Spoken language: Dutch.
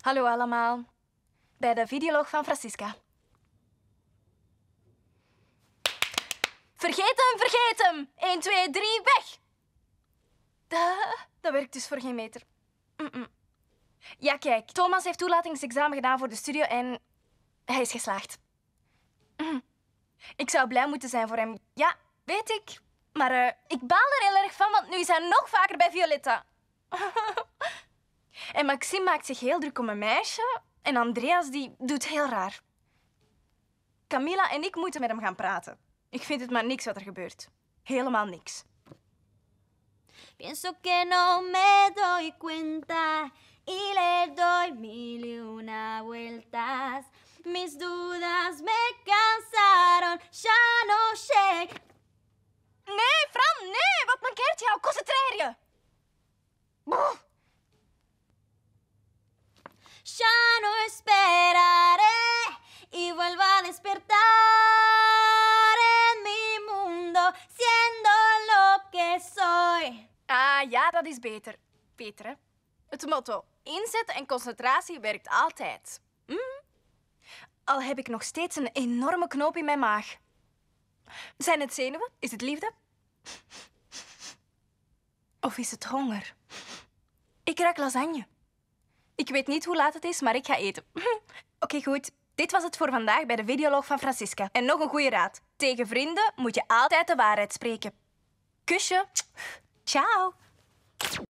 Hallo allemaal, bij de videolog van Francisca. Vergeet hem, vergeet hem! 1, 2, 3, weg! dat werkt dus voor geen meter. Mm, mm. Ja, kijk, Thomas heeft toelatingsexamen gedaan voor de studio en hij is geslaagd. Mm. Ik zou blij moeten zijn voor hem. Ja, weet ik. Maar eh, ik baal er heel erg van, want nu is hij nog vaker bij Violetta. en Maxime maakt zich heel druk om een meisje. En Andreas die doet heel raar. Camilla en ik moeten met hem gaan praten. Ik vind het maar niks wat er gebeurt. Helemaal niks. Pienso que no me doy cuenta y le doy mil una vueltas. Mis dudas me Ya no esperaré y vuelvo a despertar en mi mundo siendo lo que soy. Ah ja, dat is beter. Beter, Het motto, inzet en concentratie werkt altijd. Mm. Al heb ik nog steeds een enorme knoop in mijn maag. Zijn het zenuwen? Is het liefde? Of is het honger? Ik rek lasagne. Ik weet niet hoe laat het is, maar ik ga eten. Oké, goed. Dit was het voor vandaag bij de videoloog van Francisca. En nog een goede raad. Tegen vrienden moet je altijd de waarheid spreken. Kusje. Ciao.